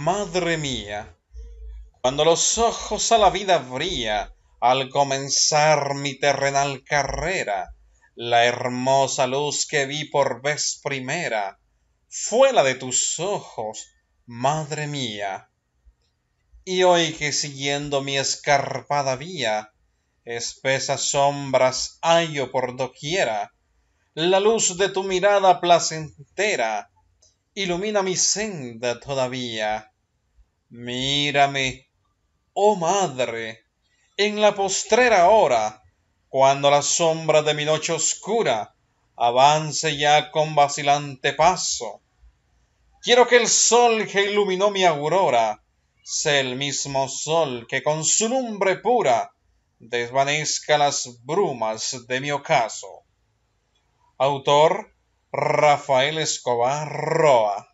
madre mía, cuando los ojos a la vida abría, al comenzar mi terrenal carrera, la hermosa luz que vi por vez primera fue la de tus ojos, madre mía. Y hoy que siguiendo mi escarpada vía, espesas sombras hallo por doquiera, la luz de tu mirada placentera ilumina mi senda todavía Mírame, oh madre, en la postrera hora, cuando la sombra de mi noche oscura avance ya con vacilante paso. Quiero que el sol que iluminó mi aurora sea el mismo sol que con su lumbre pura desvanezca las brumas de mi ocaso. Autor Rafael Escobar Roa.